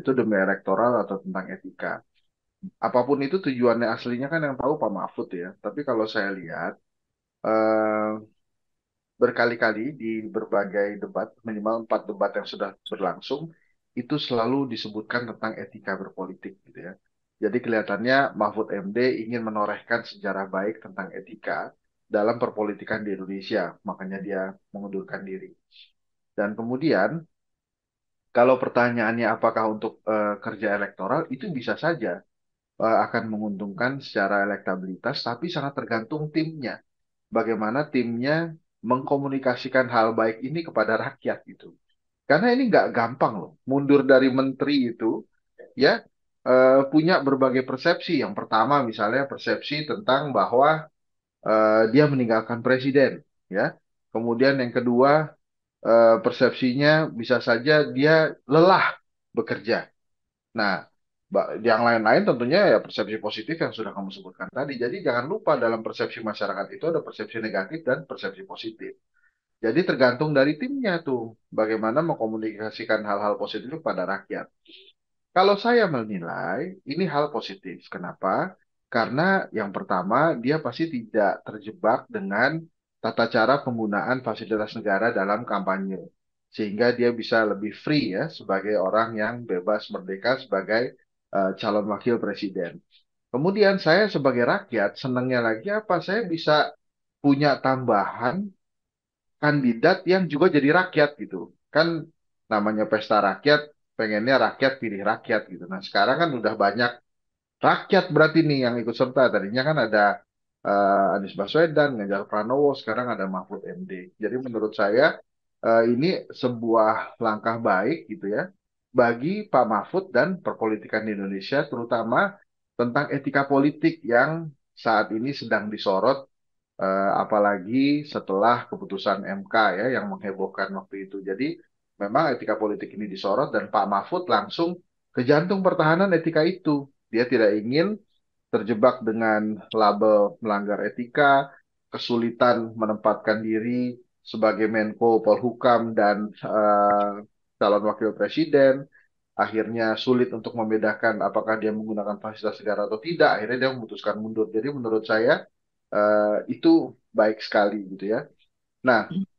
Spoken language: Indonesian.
itu demi elektoral atau tentang etika. Apapun itu tujuannya aslinya kan yang tahu Pak Mahfud ya. Tapi kalau saya lihat eh, berkali-kali di berbagai debat, minimal empat debat yang sudah berlangsung, itu selalu disebutkan tentang etika berpolitik gitu ya. Jadi kelihatannya Mahfud MD ingin menorehkan sejarah baik tentang etika dalam perpolitikan di Indonesia, makanya dia mengundurkan diri. Dan kemudian kalau pertanyaannya apakah untuk uh, kerja elektoral itu bisa saja uh, akan menguntungkan secara elektabilitas tapi sangat tergantung timnya bagaimana timnya mengkomunikasikan hal baik ini kepada rakyat itu karena ini nggak gampang loh mundur dari menteri itu ya uh, punya berbagai persepsi yang pertama misalnya persepsi tentang bahwa uh, dia meninggalkan presiden ya kemudian yang kedua Eh, persepsinya bisa saja dia lelah bekerja. Nah, yang lain-lain tentunya ya persepsi positif yang sudah kamu sebutkan tadi. Jadi jangan lupa dalam persepsi masyarakat itu ada persepsi negatif dan persepsi positif. Jadi tergantung dari timnya tuh bagaimana mengkomunikasikan hal-hal positif kepada rakyat. Kalau saya menilai ini hal positif. Kenapa? Karena yang pertama dia pasti tidak terjebak dengan tata cara penggunaan fasilitas negara dalam kampanye. Sehingga dia bisa lebih free ya sebagai orang yang bebas merdeka sebagai uh, calon wakil presiden. Kemudian saya sebagai rakyat senangnya lagi apa? Saya bisa punya tambahan kandidat yang juga jadi rakyat gitu. Kan namanya pesta rakyat, pengennya rakyat pilih rakyat gitu. Nah sekarang kan udah banyak rakyat berarti nih yang ikut serta. Tadinya kan ada uh, Anies Baswedan, Ganjar Pranowo, sekarang ada Mahfud MD. Jadi menurut saya uh, ini sebuah langkah baik gitu ya bagi Pak Mahfud dan perpolitikan di Indonesia, terutama tentang etika politik yang saat ini sedang disorot, uh, apalagi setelah keputusan MK ya yang menghebohkan waktu itu. Jadi memang etika politik ini disorot dan Pak Mahfud langsung ke jantung pertahanan etika itu. Dia tidak ingin terjebak dengan label melanggar etika, kesulitan menempatkan diri sebagai Menko Polhukam dan uh, calon wakil presiden, akhirnya sulit untuk membedakan apakah dia menggunakan fasilitas negara atau tidak, akhirnya dia memutuskan mundur. Jadi menurut saya uh, itu baik sekali gitu ya. Nah,